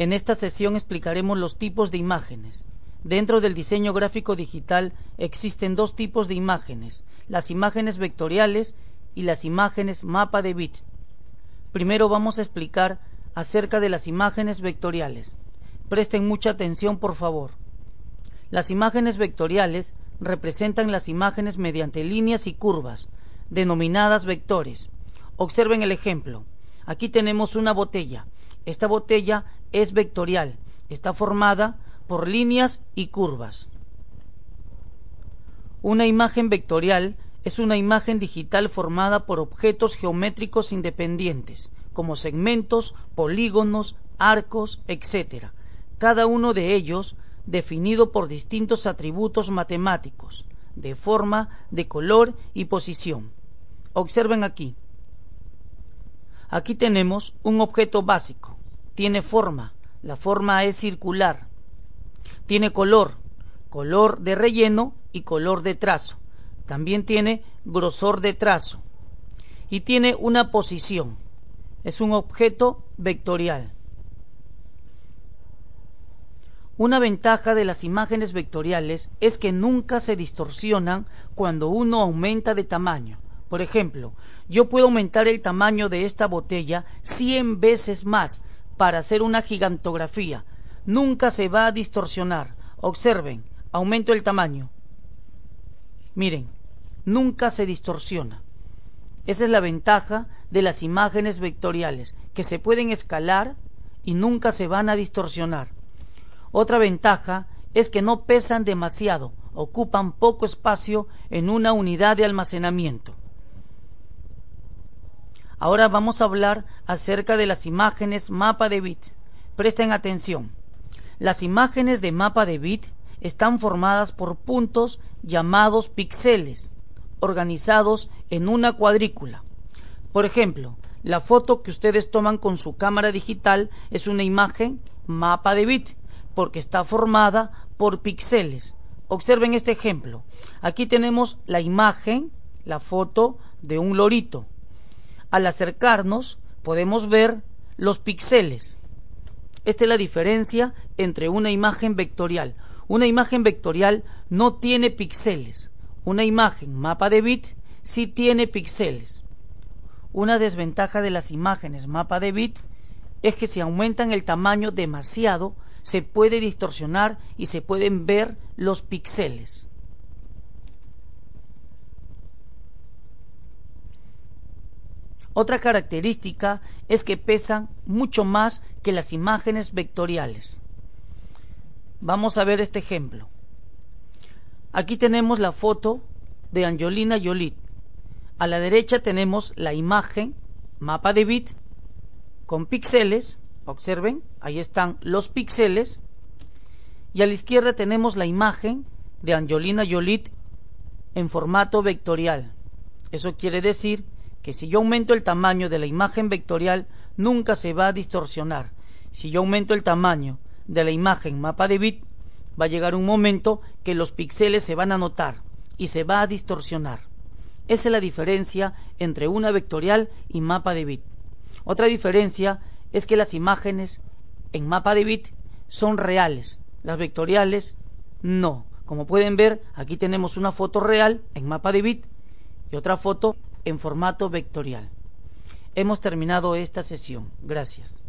En esta sesión explicaremos los tipos de imágenes. Dentro del diseño gráfico digital existen dos tipos de imágenes, las imágenes vectoriales y las imágenes mapa de bit. Primero vamos a explicar acerca de las imágenes vectoriales. Presten mucha atención, por favor. Las imágenes vectoriales representan las imágenes mediante líneas y curvas, denominadas vectores. Observen el ejemplo. Aquí tenemos una botella. Esta botella es vectorial, está formada por líneas y curvas. Una imagen vectorial es una imagen digital formada por objetos geométricos independientes, como segmentos, polígonos, arcos, etc., cada uno de ellos definido por distintos atributos matemáticos, de forma, de color y posición. Observen aquí. Aquí tenemos un objeto básico, tiene forma, la forma es circular, tiene color, color de relleno y color de trazo, también tiene grosor de trazo y tiene una posición, es un objeto vectorial. Una ventaja de las imágenes vectoriales es que nunca se distorsionan cuando uno aumenta de tamaño. Por ejemplo, yo puedo aumentar el tamaño de esta botella 100 veces más para hacer una gigantografía. Nunca se va a distorsionar. Observen, aumento el tamaño. Miren, nunca se distorsiona. Esa es la ventaja de las imágenes vectoriales, que se pueden escalar y nunca se van a distorsionar. Otra ventaja es que no pesan demasiado, ocupan poco espacio en una unidad de almacenamiento. Ahora vamos a hablar acerca de las imágenes mapa de bit. Presten atención. Las imágenes de mapa de bit están formadas por puntos llamados píxeles, organizados en una cuadrícula. Por ejemplo, la foto que ustedes toman con su cámara digital es una imagen mapa de bit, porque está formada por píxeles. Observen este ejemplo. Aquí tenemos la imagen, la foto de un lorito al acercarnos podemos ver los píxeles. Esta es la diferencia entre una imagen vectorial. Una imagen vectorial no tiene píxeles. Una imagen mapa de bit sí tiene píxeles. Una desventaja de las imágenes mapa de bit es que si aumentan el tamaño demasiado, se puede distorsionar y se pueden ver los píxeles. Otra característica es que pesan mucho más que las imágenes vectoriales. Vamos a ver este ejemplo. Aquí tenemos la foto de Angelina Jolie. A la derecha tenemos la imagen, mapa de bit, con píxeles. Observen, ahí están los píxeles. Y a la izquierda tenemos la imagen de Angelina Jolie en formato vectorial. Eso quiere decir que si yo aumento el tamaño de la imagen vectorial nunca se va a distorsionar. Si yo aumento el tamaño de la imagen mapa de bit, va a llegar un momento que los píxeles se van a notar y se va a distorsionar. Esa es la diferencia entre una vectorial y mapa de bit. Otra diferencia es que las imágenes en mapa de bit son reales, las vectoriales no. Como pueden ver, aquí tenemos una foto real en mapa de bit y otra foto en formato vectorial. Hemos terminado esta sesión. Gracias.